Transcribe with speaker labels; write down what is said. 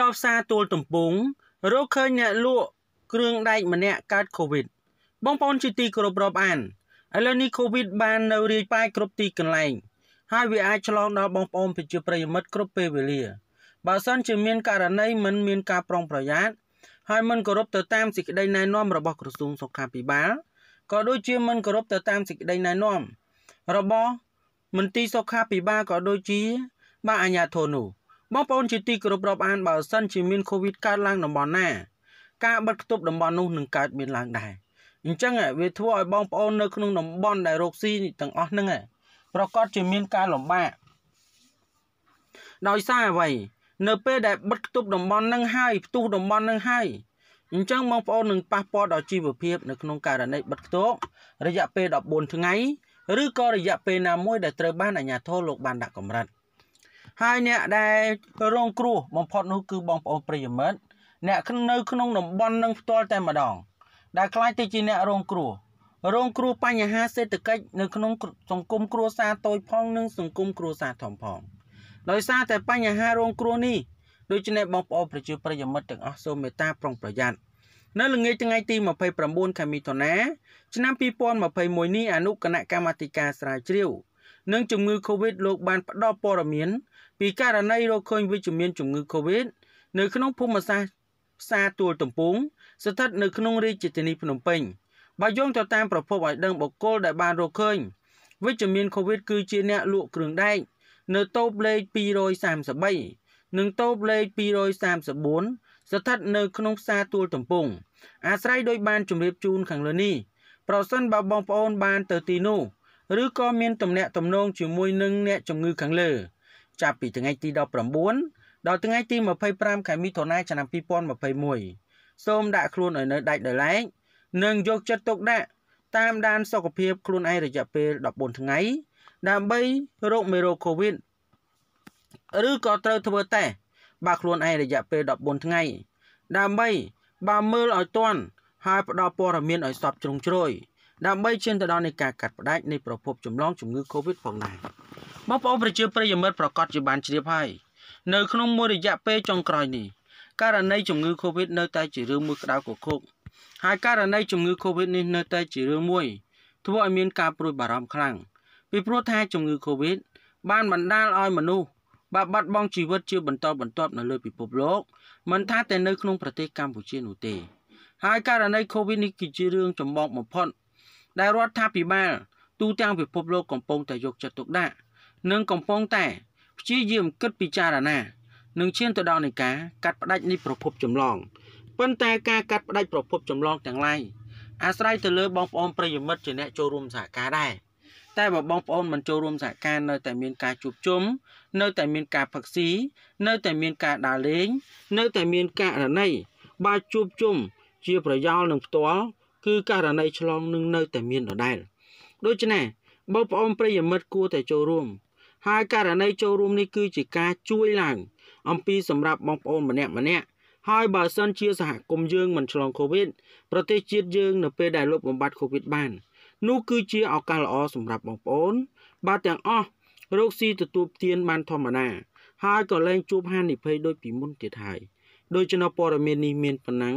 Speaker 1: ដល់ផ្សារទួលទំពុងរកឃើញអ្នកលក់គ្រឿងដែកម្នាក់កើតកូវីដបងប្អូនជាទីគោរពរាប់អានឥឡូវនេះកូវីដបាននៅរាយប៉ាយគ្រប់ទីកន្លែងហើយវាអាចឆ្លងដល់បងប្អូនប្រជាប្រិយមិត្តគ្រប់ពេលវេលាបើសិនជាមានករណីមិនមានការប្រុងប្រយ័ត្នហើយមិនគោរពទៅតាមសេចក្តីណែនាំរបស់ក្រសួងសុខាភិបាលក៏ដូចជាមិនគោរពទៅតាមសេចក្តីណែនាំរបស់មន្ត្រីសុខាភិបាលក៏ដូចជា បាទអាញាធននោះបងប្អូនជាទីគោរពរាប់អានបើសិនជាមានកូវីដកើតឡើងតំបន់ណាការបិទគប់តំបន់នោះនឹងកើតមានឡើងដែរអញ្ចឹងវាធ្វើឲ្យបងប្អូននៅក្នុងតំបន់ដែលរោគស៊ីទាំងអស់ហ្នឹងប្រកាសជាមានការលំបាកដោយសារអ្វីនៅពេលដែលបិទគប់តំបន់ហ្នឹងហើយផ្ទុះតំបន់ហ្នឹងហើយអញ្ចឹងបងប្អូននឹងប៉ះពាល់ដល់ជីវភាពនៅក្នុងករណីបិទគប់រយៈពេល14ថ្ងៃឬក៏រយៈពេលណាមួយដែលត្រូវបានអាជ្ញាធរលោកបានដាក់កម្រិតហើយអ្នកដែលរងគ្រោះបំផុតនោះគឺបងប្អូនប្រិយមិត្តអ្នកនៅក្នុងតំបន់នឹងផ្ទាល់តែម្ដងដែលខ្លាចទៅជាអ្នករង គ្រោះរង គ្រោះបញ្ហាសេដ្ឋកិច្ចនៅក្នុង សង្គម គ្រួសារតូចផងនិងសង្គមគ្រួសារធំផងដោយសារតែបញ្ហារងគ្រោះនេះដូច្នេះបងប្អូនប្រជាប្រិយមិត្តទាំងអស់សូមមេត្តាប្រុងប្រយ័ត្ននៅល្ងាចថ្ងៃទី29ខែមិថុនាឆ្នាំ2021នេះអនុគណៈកម្មាធិការស្រាវជ្រាវនិងជំងឺ Covid លោកបានផ្ដល់ព័ត៌មានពីករណីរកឃើញវិជ្ជមានជំងឺ Covid នៅក្នុងភូមិសាស្ត្រផ្សារទួលទំពូងស្ថិតនៅក្នុងរាជធានីភ្នំពេញបើយោងទៅតាមប្រភពឲ្យដឹងបុគ្គលដែលបានរកឃើញវិជ្ជមាន Covid គឺជាអ្នកលក់គ្រឿងដែកនៅតូបលេខ233និងតូបលេខ234ស្ថិតនៅក្នុងផ្សារទួលទំពូងអាស្រ័យដោយបានជម្រាបជូនខាងលើនេះប្រសិនបើបងប្អូនបានទៅទីនោះឬក៏មានទំនាក់ទំនងជាមួយនឹងអ្នកជំងឺខាងលើ ចាប់ពីថ្ងៃទី19ដល់ថ្ងៃទី25ខែមិថុនាឆ្នាំ2021សូមដាក់ខ្លួនឲ្យនៅដាច់ដោយឡែកនិងយកចិត្តទុកដាក់តាមដានសុខភាពខ្លួនឯងរយៈពេល14ថ្ងៃដើម្បីរោគមេរោគ COVID ឬក៏ត្រូវធ្វើ តេស្តបើខ្លួនឯងរយៈពេល14ថ្ងៃដើម្បីបើមើលឲ្យទាន់ហើយផ្ដល់ព័ត៌មានឲ្យសពជ្រុងជ្រោយដើម្បីឈានទៅដល់នៃការកាត់ផ្តាច់នៃប្រភពចម្លងជំងឺ Covid ផងដែរបងប្អូនប្រជាប្រិយមិត្តប្រកាសជាបានជ្រាបហើយនៅក្នុងមួយរយៈពេលចុងក្រោយនេះករណីជំងឺ Covid នៅតែជារឿងមួយក្តៅគគុកហើយករណីជំងឺ Covid នេះនៅតែជារឿងមួយធ្វើឲ្យមានការព្រួយបារម្ភខ្លាំងពីព្រោះថា ជំងឺ Covid បានបណ្តាលឲ្យមនុស្សបាត់បង់ជីវិតជាបន្តបន្ទាប់នៅលើពិភពលោកមិនថាតែនៅក្នុងប្រទេសកម្ពុជានោះទេ ហើយករណី Covid នេះគឺជារឿងចម្បងបំផុតដែលរដ្ឋាភិបាលទូទាំងពិភពលោកកំពុងតែយកចិត្តទុកដាក់និងកំពុងតែ ព្យាយាម គិតពិចារណា និងឈានទៅដល់នៃការកាត់ផ្តាច់នៃប្រភពចម្លងប៉ុន្តែការកាត់ផ្តាច់ប្រភពចម្លងទាំងឡាយអាស្រ័យទៅលើបងប្អូនប្រិយមិត្តជាអ្នកចូលរួមសហការដែរតែបើបងប្អូនមិនចូលរួមសហការនៅតែមានការជួបជុំនៅតែមានការផឹកស៊ីនៅតែមានការដើរលេង នៅតែមានករណីបើជួបជុំជាប្រយោលនឹងផ្ទាល់គឺករណីឆ្លងនឹងនៅតែមានដដែល ដូច្នេះបងប្អូនប្រិយមិត្តគួរតែចូលរួមហើយករណីចូលរួមនេះគឺជាការ ជួយឡើងអំពីសម្រាប់បងប្អូនម្នាក់ម្នាក់ហើយបើសិនជាសហគមន៍យើងមិនឆ្លងកូវីដប្រទេសជាតិយើងនៅពេលដែលលុបបំបាត់កូវីដបាន នោះ គឺជាឱកាសល្អសម្រាប់បងប្អូន បាទទាំងអស់រោគស៊ីទទួលទានបានធម្មតាហើយក៏លែងជួបហានិភ័យដូចពីមុនទៀតហើយដូច្នេះព័ត៌មាននេះមានប៉ុណ្ណឹង